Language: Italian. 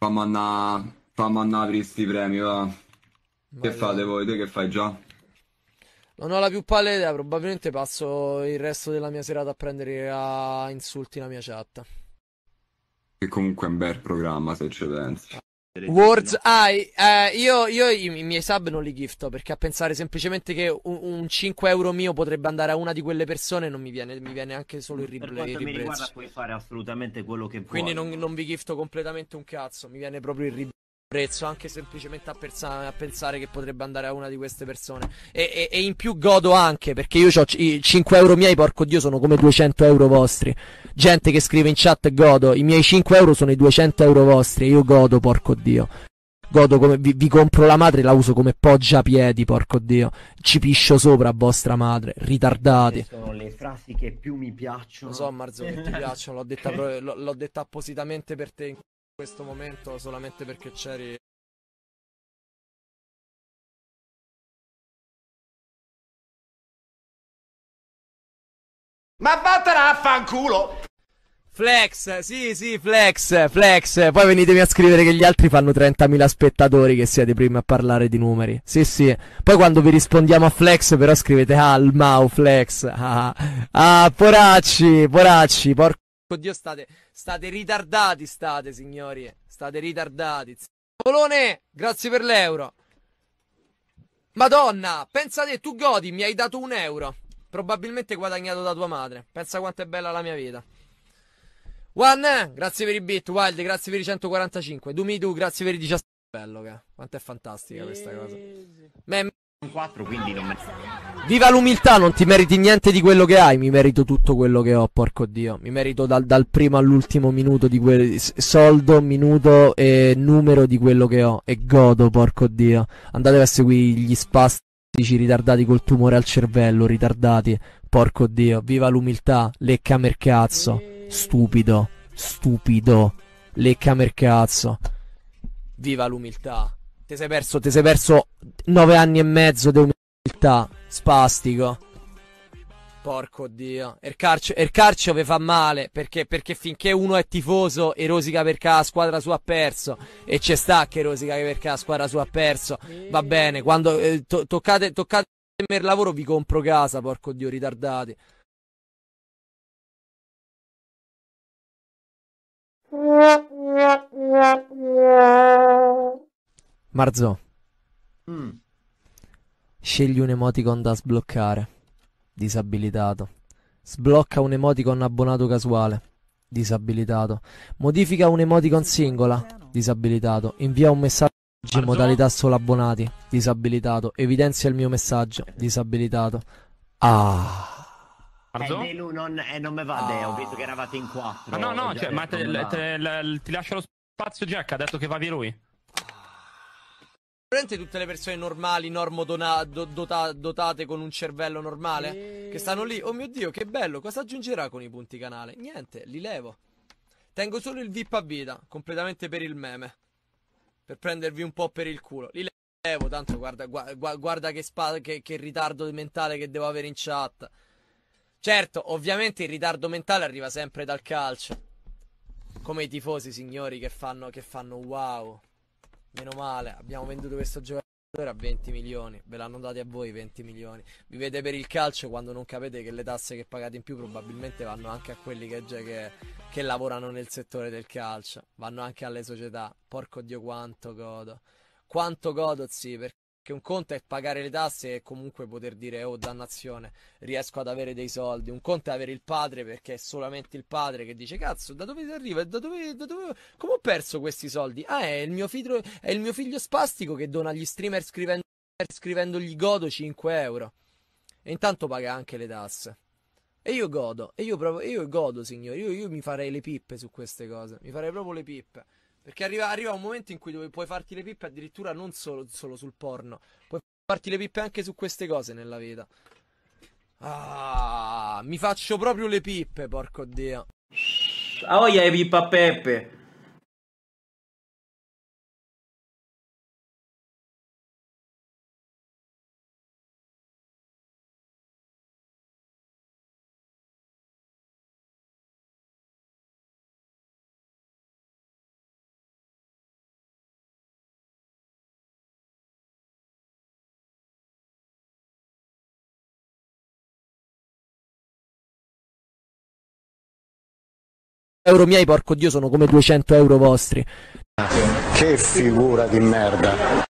Fammi andare fammi andà per questi premi, va. che fate voi? Te che fai già? Non ho la più pallida idea, probabilmente passo il resto della mia serata a prendere a insulti la mia chat. Che comunque è un bel programma se ci pensi. Words, ah, eh, io, io i, i, miei sub non li gifto perché a pensare semplicemente che un, un, 5 euro mio potrebbe andare a una di quelle persone non mi viene, mi viene anche solo il replay. Per quanto mi riguarda puoi fare assolutamente quello che vuoi. Quindi non, non vi gifto completamente un cazzo, mi viene proprio il replay prezzo anche semplicemente a, persa- a, pensare che potrebbe andare a una di queste persone e, e, e in più godo anche perché io ho c- 5 euro miei porco dio sono come 200 euro vostri gente che scrive in chat godo i miei 5 euro sono i 200 euro vostri e io godo porco dio godo come vi, vi compro la madre la uso come poggiapiedi porco dio ci piscio sopra a vostra madre ritardati sono le frasi che più mi piacciono lo so Marzo che ti piacciono l'ho detta, l'ho detta appositamente per te questo momento solamente perché c'eri Ma vattene a fanculo! Flex, sì, sì, flex, flex. Poi venitemi a scrivere che gli altri fanno 30.000 spettatori che siete i primi a parlare di numeri. Sì, sì. Poi quando vi rispondiamo a flex, però scrivete ah, Mau flex. Ah, ah, ah poracci, poracci, porco. Oddio, state, state ritardati, state, signori. State ritardati. Polone, grazie per l'euro. Madonna, pensa te, tu godi, mi hai dato un euro. Probabilmente guadagnato da tua madre. Pensa quanto è bella la mia vita. One, grazie per i bit, Wild, grazie per i 145. Dumi, tu, grazie per i 17. Bello, che. Quanto è fantastica questa cosa. Mem- 4, quindi non me... Viva l'umiltà, non ti meriti niente di quello che hai, mi merito tutto quello che ho, porco dio. Mi merito dal, dal primo all'ultimo minuto di quel soldo, minuto e numero di quello che ho. E godo, porco dio. Andate a seguire gli spastici ritardati col tumore al cervello, ritardati. Porco dio, viva l'umiltà, lecca mercazzo. Stupido, stupido, lecca mercazzo. Viva l'umiltà. Ti sei perso, ti sei perso nove anni e mezzo di umiltà, spastico. Porco dio. E il calcio, vi fa male perché, perché finché uno è tifoso e rosica perché la squadra sua ha perso e c'è sta che rosica perché la squadra sua ha perso. Va bene, quando eh, to- toccate, toccate il lavoro vi compro casa, porco dio, ritardati. Marzo. Mm. Scegli un emoticon da sbloccare. Disabilitato. Sblocca un emoticon abbonato casuale. Disabilitato. Modifica un emoticon singola. Disabilitato. Invia un messaggio in modalità solo abbonati. Disabilitato. Evidenzia il mio messaggio. Disabilitato. Ah. Eh, Nelu non, eh, non me va, ah. ho visto che eravate in quattro. Ma no, no, cioè, ma te, te, te, ti lascio lo spazio Jack, ha detto che va via lui. Presente tutte le persone normali, normo dota, dotate con un cervello normale, e... che stanno lì, oh mio dio, che bello, cosa aggiungerà con i punti canale? Niente, li levo. Tengo solo il VIP a vita, completamente per il meme. Per prendervi un po' per il culo. Li levo, tanto guarda, guarda, guarda che, spa, che, che ritardo mentale che devo avere in chat. Certo, ovviamente il ritardo mentale arriva sempre dal calcio. Come i tifosi, signori, che fanno, che fanno wow. Meno male, abbiamo venduto questo giocatore a 20 milioni, ve l'hanno dati a voi 20 milioni. Vi vede per il calcio quando non capite che le tasse che pagate in più probabilmente vanno anche a quelli che, che, che lavorano nel settore del calcio, vanno anche alle società. Porco Dio quanto godo. Quanto godo, sì, perché che un conto è pagare le tasse e comunque poter dire oh dannazione riesco ad avere dei soldi un conto è avere il padre perché è solamente il padre che dice cazzo da dove ti arriva da dove, da dove... come ho perso questi soldi ah è il, figlio, è il mio figlio spastico che dona agli streamer scrivendo, scrivendogli godo 5 euro e intanto paga anche le tasse e io godo, e io, proprio, io godo signori, io, io mi farei le pippe su queste cose, mi farei proprio le pippe. Perché arriva, arriva, un momento in cui puoi farti le pippe addirittura non solo, solo, sul porno, puoi farti le pippe anche su queste cose nella vita. Ah, mi faccio proprio le pippe, porco dio. Ah, voglia le pippa Peppe. euro miei, porco dio, sono come 200 euro vostri. Che figura di merda.